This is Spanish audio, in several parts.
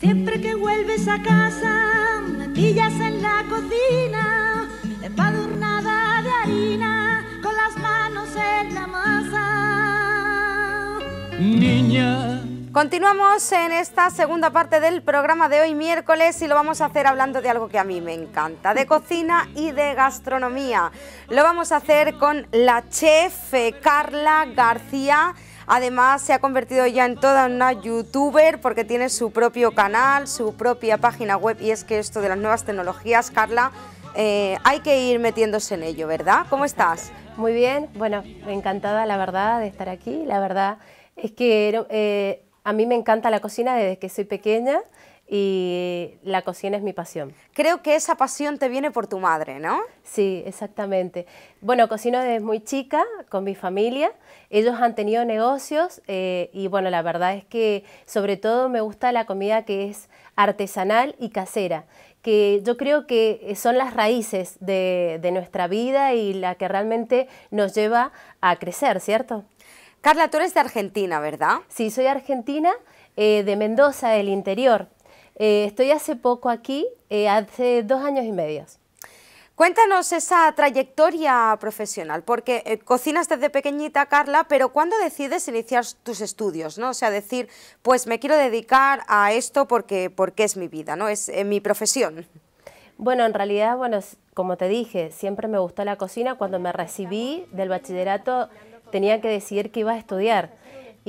Siempre que vuelves a casa, me en la cocina, empadurnada de harina, con las manos en la masa. Niña. Continuamos en esta segunda parte del programa de hoy miércoles y lo vamos a hacer hablando de algo que a mí me encanta, de cocina y de gastronomía. Lo vamos a hacer con la chef eh, Carla García Además, se ha convertido ya en toda una youtuber porque tiene su propio canal, su propia página web y es que esto de las nuevas tecnologías, Carla, eh, hay que ir metiéndose en ello, ¿verdad? ¿Cómo estás? Muy bien, bueno, encantada la verdad de estar aquí, la verdad es que eh, a mí me encanta la cocina desde que soy pequeña y la cocina es mi pasión. Creo que esa pasión te viene por tu madre, ¿no? Sí, exactamente. Bueno, cocino desde muy chica con mi familia. Ellos han tenido negocios eh, y bueno, la verdad es que sobre todo me gusta la comida que es artesanal y casera, que yo creo que son las raíces de, nuestra vida y la que realmente nos lleva a crecer, ¿cierto? Carla, tú eres de Argentina, ¿verdad? Sí, soy argentina, eh, de Mendoza, del interior. Eh, estoy hace poco aquí, eh, hace dos años y medio. Cuéntanos esa trayectoria profesional, porque eh, cocinas desde pequeñita, Carla, pero ¿cuándo decides iniciar tus estudios? ¿no? O sea, decir, pues me quiero dedicar a esto porque, es mi vida, ¿no? es mi profesión. Bueno, en realidad, bueno, como te dije, siempre me gustó la cocina. Cuando me recibí del bachillerato tenía que decidir que iba a estudiar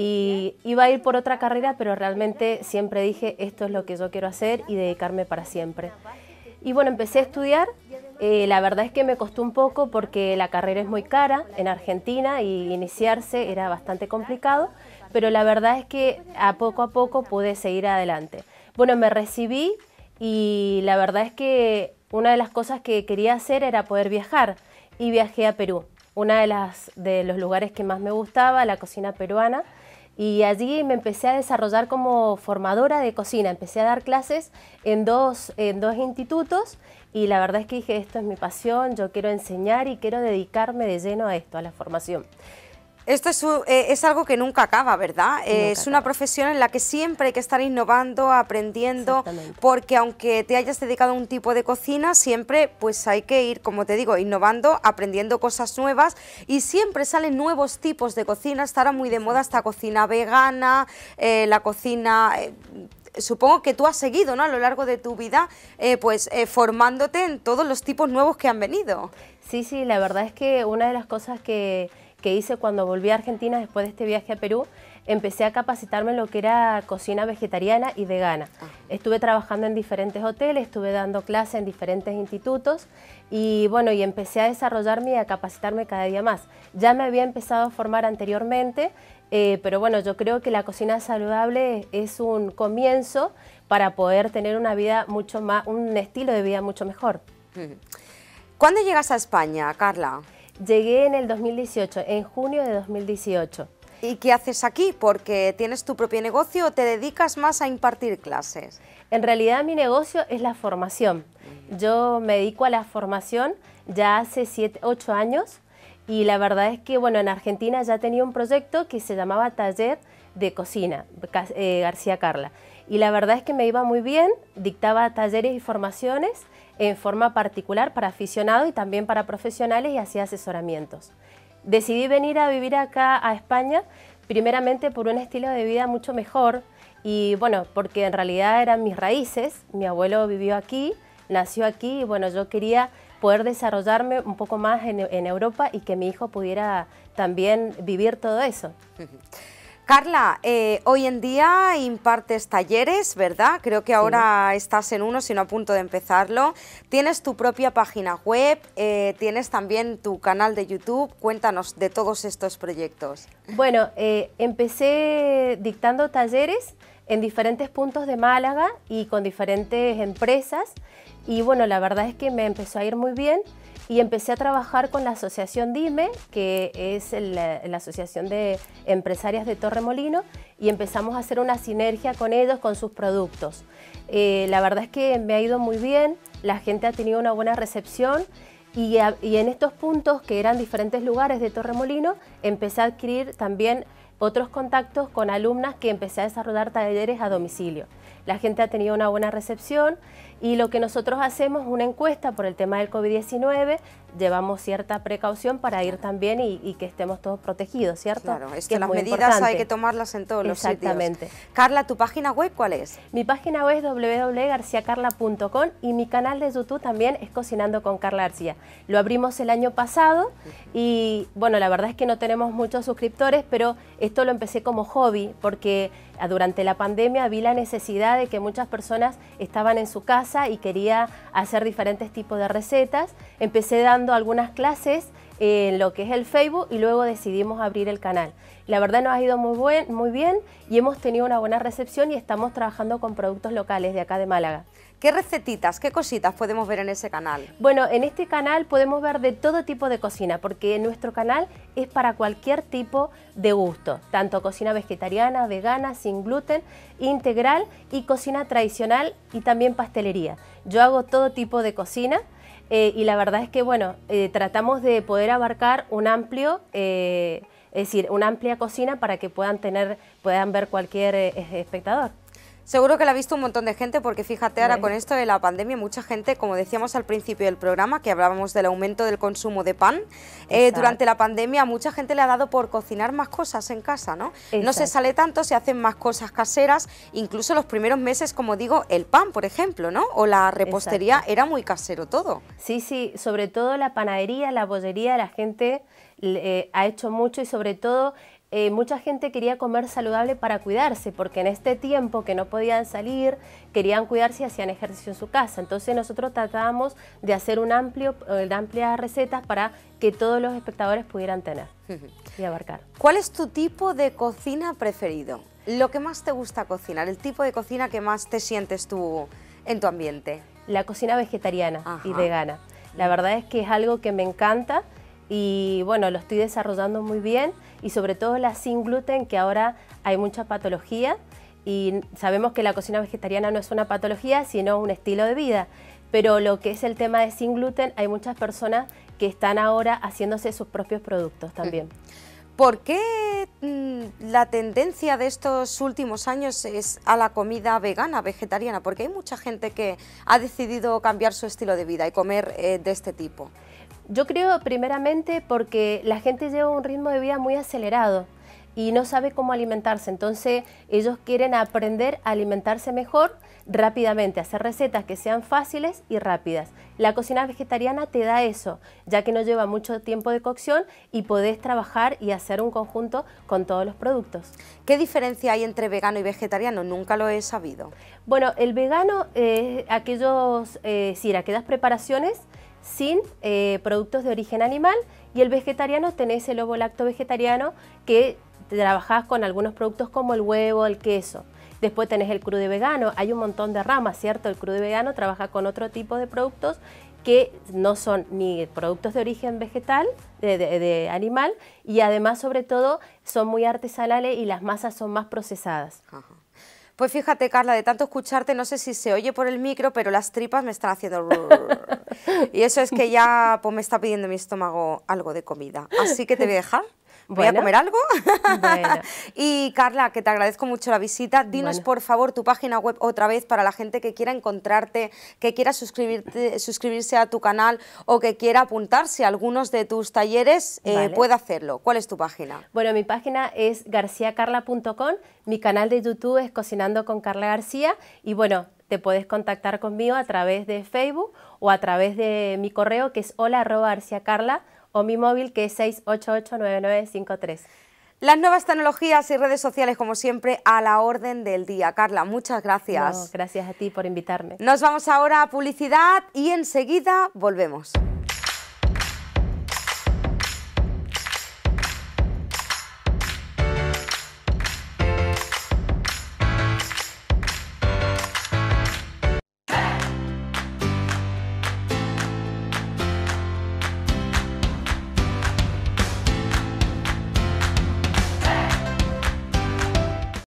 y iba a ir por otra carrera, pero realmente siempre dije, esto es lo que yo quiero hacer y dedicarme para siempre. Y bueno, empecé a estudiar, eh, la verdad es que me costó un poco porque la carrera es muy cara en Argentina y iniciarse era bastante complicado, pero la verdad es que a poco a poco pude seguir adelante. Bueno, me recibí y la verdad es que una de las cosas que quería hacer era poder viajar y viajé a Perú, una de, las, de los lugares que más me gustaba, la cocina peruana y allí me empecé a desarrollar como formadora de cocina. Empecé a dar clases en dos, en dos institutos y la verdad es que dije, esto es mi pasión, yo quiero enseñar y quiero dedicarme de lleno a esto, a la formación. Esto es, eh, es, algo que nunca acaba, ¿verdad? es una profesión en la que siempre hay que estar innovando, aprendiendo, porque aunque te hayas dedicado a un tipo de cocina, siempre pues hay que ir, como te digo, innovando, aprendiendo cosas nuevas y siempre salen nuevos tipos de cocina. Estará muy de moda esta cocina vegana, eh, la cocina... Eh, supongo que tú has seguido ¿no? a lo largo de tu vida pues formándote en todos los tipos nuevos que han venido. Sí, sí, la verdad es que una de las cosas que que hice cuando volví a Argentina después de este viaje a Perú, empecé a capacitarme en lo que era cocina vegetariana y vegana. Estuve trabajando en diferentes hoteles, estuve dando clases en diferentes institutos y bueno, y empecé a desarrollarme y a capacitarme cada día más. Ya me había empezado a formar anteriormente, eh, pero bueno, yo creo que la cocina saludable es un comienzo para poder tener una vida mucho más, un estilo de vida mucho mejor. ¿Cuándo llegas a España, Carla? Llegué en el 2018, en junio de 2018. ¿Y qué haces aquí? Porque tienes tu propio negocio o te dedicas más a impartir clases. En realidad mi negocio es la formación. Yo me dedico a la formación ya hace 8 años y la verdad es que bueno, en Argentina ya tenía un proyecto que se llamaba Taller de Cocina, eh, García Carla. Y la verdad es que me iba muy bien, dictaba talleres y formaciones en forma particular para aficionados y también para profesionales y hacía asesoramientos. Decidí venir a vivir acá a España primeramente por un estilo de vida mucho mejor y bueno, porque en realidad eran mis raíces, mi abuelo vivió aquí, nació aquí y bueno, yo quería poder desarrollarme un poco más en, en Europa y que mi hijo pudiera también vivir todo eso. Carla, eh, hoy en día impartes talleres, ¿verdad? Creo que ahora estás en uno, sino a punto de empezarlo. Tienes tu propia página web, eh, tienes también tu canal de YouTube. Cuéntanos de todos estos proyectos. Bueno, eh, empecé dictando talleres en diferentes puntos de Málaga y con diferentes empresas. Y bueno, la verdad es que me empezó a ir muy bien y empecé a trabajar con la asociación DIME, que es la, asociación de empresarias de Torremolino, y empezamos a hacer una sinergia con ellos, con sus productos. Eh, la verdad es que me ha ido muy bien, la gente ha tenido una buena recepción y, y en estos puntos que eran diferentes lugares de Torremolino, empecé a adquirir también otros contactos con alumnas que empecé a desarrollar talleres a domicilio. La gente ha tenido una buena recepción y lo que nosotros hacemos una encuesta por el tema del COVID-19, llevamos cierta precaución para ir también y, que estemos todos protegidos, ¿cierto? Claro, es que, las medidas hay que tomarlas en todos los sitios. Exactamente. Carla, ¿tu página web cuál es? Mi página web es www.garciacarla.com y mi canal de YouTube también es Cocinando con Carla García. Lo abrimos el año pasado y bueno, la verdad es que no tenemos muchos suscriptores, pero esto lo empecé como hobby porque Ah, durante la pandemia vi la necesidad de que muchas personas estaban en su casa y quería hacer diferentes tipos de recetas. Empecé dando algunas clases en lo que es el Facebook y luego decidimos abrir el canal. La verdad nos ha ido muy, buen, muy bien y hemos tenido una buena recepción y estamos trabajando con productos locales de acá de Málaga. ¿Qué recetitas, qué cositas podemos ver en ese canal? Bueno, en este canal podemos ver de todo tipo de cocina, porque nuestro canal es para cualquier tipo de gusto, tanto cocina vegetariana, vegana, sin gluten, integral y cocina tradicional y también pastelería. Yo hago todo tipo de cocina. Eh, y la verdad es que, bueno, eh, tratamos de poder abarcar un amplio, eh, es decir, una amplia cocina para que puedan tener, puedan ver cualquier espectador. Seguro que la ha visto un montón de gente porque fíjate ahora con esto de la pandemia, mucha gente, como decíamos al principio del programa, que hablábamos del aumento del consumo de pan, eh, durante la pandemia mucha gente le ha dado por cocinar más cosas en casa, ¿no? No se sale tanto, se hacen más cosas caseras, incluso los primeros meses, como digo, el pan, por ejemplo, ¿no? O la repostería, era muy casero todo. Sí, sí, sobre todo la panadería, la bollería, la gente eh, ha hecho mucho y sobre todo eh, mucha gente quería comer saludable para cuidarse, porque en este tiempo que no podían salir, querían cuidarse y hacían ejercicio en su casa. Entonces nosotros tratábamos de hacer un amplio, eh, de amplias recetas para que todos los espectadores pudieran tener y abarcar. ¿Cuál es tu tipo de cocina preferido? ¿Lo que más te gusta cocinar? ¿El tipo de cocina que más te sientes tú en tu ambiente? La cocina vegetariana y vegana. La mm. verdad es que es algo que me encanta y bueno, lo estoy desarrollando muy bien y sobre todo la sin gluten, que ahora hay mucha patología y sabemos que la cocina vegetariana no es una patología, sino un estilo de vida. Pero lo que es el tema de sin gluten, hay muchas personas que están ahora haciéndose sus propios productos también. Mm. ¿Por qué mm, la tendencia de estos últimos años es a la comida vegana, vegetariana? Porque hay mucha gente que ha decidido cambiar su estilo de vida y comer eh, de este tipo. Yo creo primeramente porque la gente lleva un ritmo de vida muy acelerado y no sabe cómo alimentarse. Entonces ellos quieren aprender a alimentarse mejor rápidamente, hacer recetas que sean fáciles y rápidas. La cocina vegetariana te da eso, ya que no lleva mucho tiempo de cocción y podés trabajar y hacer un conjunto con todos los productos. ¿Qué diferencia hay entre vegano y vegetariano? Nunca lo he sabido. Bueno, el vegano es aquellos, eh, que aquellas preparaciones sin eh, productos de origen animal y el vegetariano tenés el ovo lacto vegetariano que trabajás con algunos productos como el huevo, el queso. Después tenés el crudo vegano, hay un montón de ramas, ¿cierto? El crudo vegano trabaja con otro tipo de productos que no son ni productos de origen vegetal, de, de, animal, y además sobre todo son muy artesanales y las masas son más procesadas. Ajá. Pues fíjate, Carla, de tanto escucharte, no sé si se oye por el micro, pero las tripas me están haciendo... y eso es que ya pues, me está pidiendo mi estómago algo de comida. Así que te voy a dejar voy a comer algo. y Carla, que te agradezco mucho la visita. Dinos por favor tu página web otra vez para la gente que quiera encontrarte, que quiera suscribirse a tu canal o que quiera apuntarse a algunos de tus talleres, eh, puede hacerlo. ¿Cuál es tu página? Bueno, mi página es garciacarla.com, mi canal de YouTube es Cocinando con Carla García y bueno, te puedes contactar conmigo a través de Facebook o a través de mi correo que es hola o mi móvil que es 6889953. Las nuevas tecnologías y redes sociales, como siempre, a la orden del día. Carla, muchas gracias. gracias a ti por invitarme. Nos vamos ahora a publicidad y enseguida volvemos.